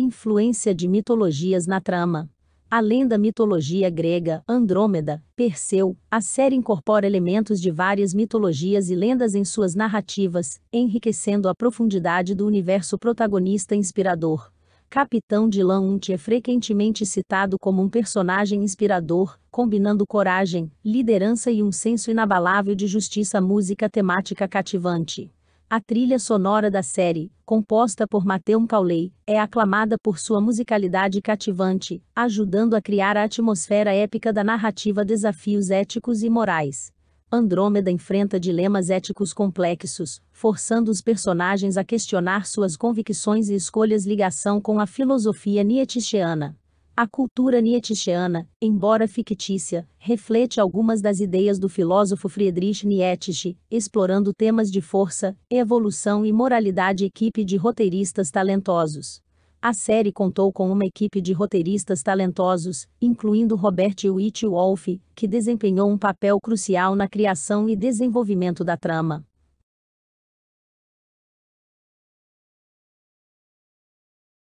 Influência de mitologias na trama. Além da mitologia grega, Andrômeda, Perseu, a série incorpora elementos de várias mitologias e lendas em suas narrativas, enriquecendo a profundidade do universo protagonista inspirador. Capitão lã Hunt é frequentemente citado como um personagem inspirador, combinando coragem, liderança e um senso inabalável de justiça música temática cativante. A trilha sonora da série, composta por Matthew Cauley, é aclamada por sua musicalidade cativante, ajudando a criar a atmosfera épica da narrativa desafios éticos e morais. Andrômeda enfrenta dilemas éticos complexos, forçando os personagens a questionar suas convicções e escolhas ligação com a filosofia nietzscheana. A cultura nietzscheana, embora fictícia, reflete algumas das ideias do filósofo Friedrich Nietzsche, explorando temas de força, evolução e moralidade equipe de roteiristas talentosos. A série contou com uma equipe de roteiristas talentosos, incluindo Robert Witt Wolff, que desempenhou um papel crucial na criação e desenvolvimento da trama.